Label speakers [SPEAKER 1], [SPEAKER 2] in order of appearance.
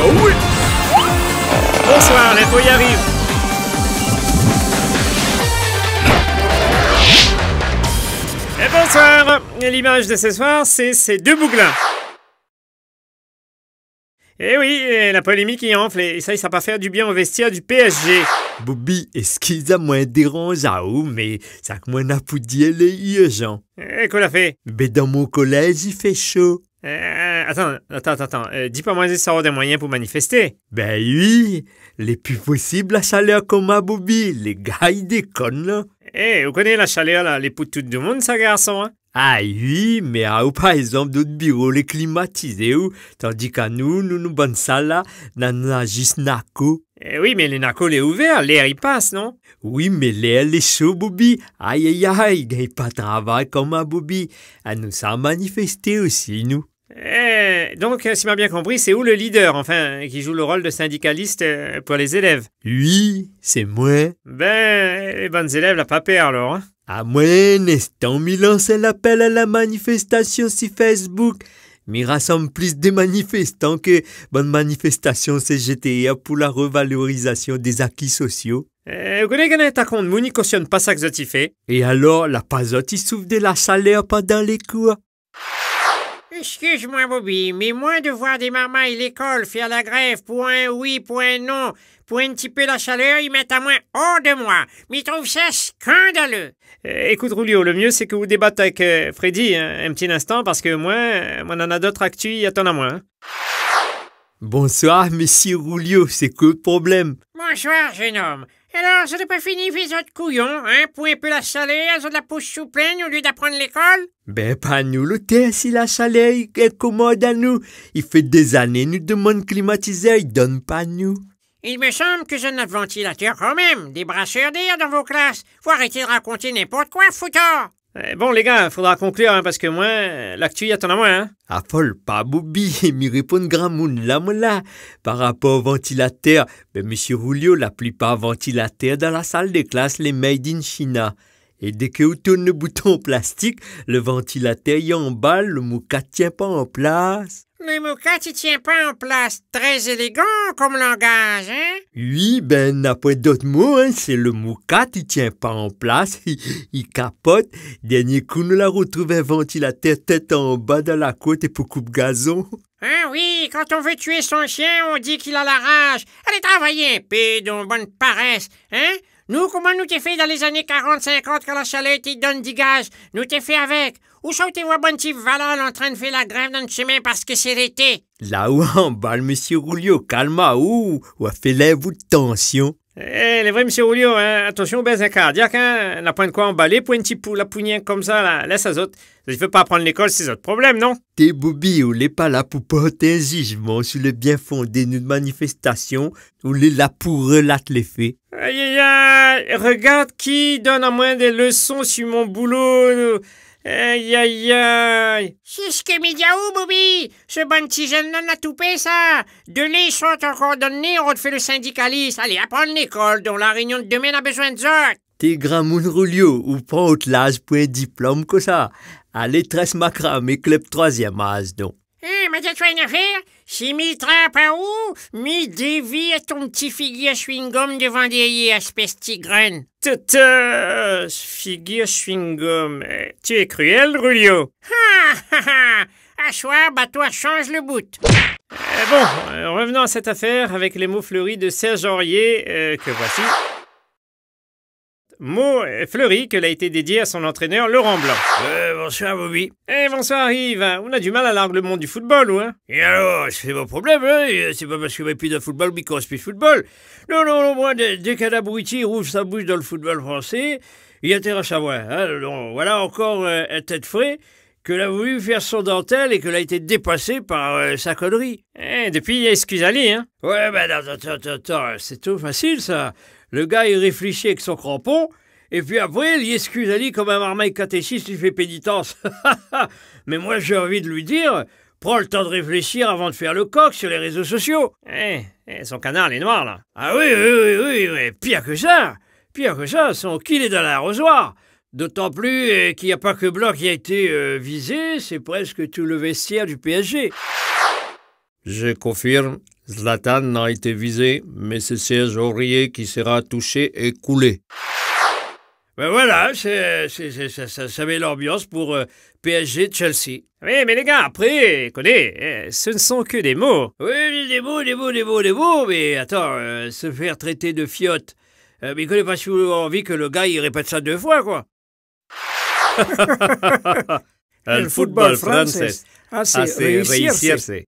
[SPEAKER 1] Bonsoir, faut y arrive! Et bonsoir! L'image de ce soir, c'est ces deux bouglins. Eh oui, la polémique y enfle, et ça, ça va pas faire du bien au vestiaire du PSG. Bobby, excusez moi dérange à ah, ou oh, mais ça que moi n'a pu dire les gens' Eh, qu'on a fait? Mais ben, dans mon collège, il fait chaud. Ah, attends, attends, attends. Euh, dis pas moi ça aura des moyens pour manifester. Ben oui, les plus possibles, la chaleur comme à Bobby. Les gars, ils déconnent, là. Eh, vous connaissez la chaleur, là, les pour tout le monde, ça, garçon, hein? Ah oui, mais ou, par exemple, d'autres bureaux les climatisés, tandis qu'à nous, nous, nous, bonne salle, là, n'a juste naco. Eh oui, mais les nacos, les ouverts, l'air il passe, non Oui, mais l'air, les chaud, Bobby. Aïe, aïe, aïe, il pas de travail comme à Bobby. À nous, ça a manifesté aussi, nous eh donc, si m'a bien compris, c'est où le leader, enfin, qui joue le rôle de syndicaliste euh, pour les élèves Oui, c'est moi. Ben, les bonnes élèves, la peur, alors. Ah, À moi, Nestan Milan, c'est l'appel à la manifestation sur Facebook. Mais rassemble plus de manifestants que bonne manifestation CGTA pour la revalorisation des acquis sociaux. Euh, vous connaissez ta compte, n'y cautionne pas ça que Et alors, la pasote, il souffre de la chaleur pendant les cours.
[SPEAKER 2] Excuse-moi, Bobby, mais moi de voir des marmailles l'école faire la grève point oui, point non, point un petit peu la chaleur, ils mettent à moins hors de moi. Mais trouve trouvent ça scandaleux.
[SPEAKER 1] Euh, écoute, Roulio, le mieux c'est que vous débattez avec euh, Freddy hein, un petit instant parce que euh, moi, on en a d'autres actus, il attend à moi. Hein. Bonsoir, monsieur Roulio. c'est que problème
[SPEAKER 2] Bonsoir, jeune homme. Alors, ça n'est pas fini, vis autres couillons, hein? Pour peu la salée ils la pousse sous au lieu d'apprendre l'école?
[SPEAKER 1] Ben, pas nous, le terre, si la salée est commode à nous. Il fait des années, nous demande climatiser, il donne pas nous.
[SPEAKER 2] Il me semble que j'ai notre ventilateur quand même, des brasseurs d'air dans vos classes. Faut arrêter de raconter n'importe quoi, foutard!
[SPEAKER 1] Euh, bon, les gars, faudra conclure, hein, parce que moi, l'actu, attend à moi, hein. Ah, folle, pas Bobby, m'y répond grand monde, là, moi, Par rapport au ventilateur, mais, ben, monsieur Julio, la plupart ventilateur dans la salle de classe, les made in China. Et dès que vous tournez le bouton plastique, le ventilateur y balle le mouka tient pas en place.
[SPEAKER 2] Le Mouka, il tient pas en place très élégant comme langage, hein?
[SPEAKER 1] Oui, ben, pas d'autres mots, hein, c'est le Mouka, tu tient pas en place, il, capote. Dernier coup, nous la retrouvons La tête en bas dans la côte et pour coupe gazon.
[SPEAKER 2] Hein, oui, quand on veut tuer son chien, on dit qu'il a la rage. Allez travailler un peu, bonne paresse, hein? Nous, comment nous t'es fait dans les années 40-50 quand la chaleur te donne du gaz? Nous t'es fait avec. Où sautez-vous, bon petit Valal, en train de faire la grève dans le chemin parce que c'est l'été
[SPEAKER 1] là où en bas, monsieur Roulio, calma ou a fait lève vous de tension. Eh, les vrais monsieur Roulio, hein, attention aux baisses cardiaques, hein, n'a point de quoi emballer pour une petite poule à comme ça, là, laisse à autres. Je veux pas apprendre l'école, c'est autre problème, non T'es boubi, ou les pas là pour porter un jugement sur le bien fondé d'une manifestation, ou les là pour relate les faits. Aïe regarde qui donne à moi des leçons sur mon boulot. Aïe,
[SPEAKER 2] aïe, aïe. me dit Bobby. Ce bon petit jeune là a tout ça. De les sont encore donné, on te fait le syndicaliste. Allez, apprendre l'école, dont la réunion de demain a besoin de zot
[SPEAKER 1] T'es grand mon ou pas autre l'âge pour un diplôme que ça. Allez, tresse macram, mais club troisième as, donc.
[SPEAKER 2] Hé, mais t'as une affaire? Si mi où, mis des vies à ton petit figure chewing-gum devant derrière, espèce tigrane.
[SPEAKER 1] Tata, figure chewing-gum, eh, tu es cruel, Rulio.
[SPEAKER 2] Ha, ha, ha, Assois, battois, toi, change le bout.
[SPEAKER 1] Eh bon, euh, revenons à cette affaire avec les mots fleuris de Serge Aurier, euh, que voici mot euh, fleuri que l'a été dédié à son entraîneur Laurent Blanc. Euh, bonsoir Bobby. Eh bonsoir Yves, on a du mal à larguer le monde du football, ou hein Et alors, c'est mon problème, hein euh, c'est pas parce que plus de football mais plus de football. Non, non, non, moi, dès qu'un abruti rouvre sa bouche dans le football français, il y a terre à savoir. Hein. voilà encore euh, un tête frais que l'a voulu faire son dentelle et que l'a été dépassé par sa connerie. Eh, depuis, excusez y hein Ouais, ben, bah, c'est tout facile, ça. Le gars, il réfléchit avec son crampon, et puis après, il excuse Ali comme un marmaille catéchiste, il fait pénitence. Mais moi, j'ai envie de lui dire, prends le temps de réfléchir avant de faire le coq sur les réseaux sociaux. Eh, eh son canard, est noir, là. Ah oui, oui, oui, oui, pire que ça. Pire que ça, son kill est dans l'arrosoir. D'autant plus euh, qu'il n'y a pas que Blanc qui a été euh, visé, c'est presque tout le vestiaire du PSG. Je confirme, Zlatan n'a été visé, mais c'est Serge Aurier qui sera touché et coulé. Ben voilà, ça, l'ambiance pour euh, PSG Chelsea. Oui, mais les gars, après, connais, eh, ce ne sont que des mots. Oui, des mots, des mots, des mots, des mots, mais attends, euh, se faire traiter de fiotte. Euh, mais connais pas si vous avez envie que le gars il répète ça deux fois, quoi. le football français, ah, assez, assez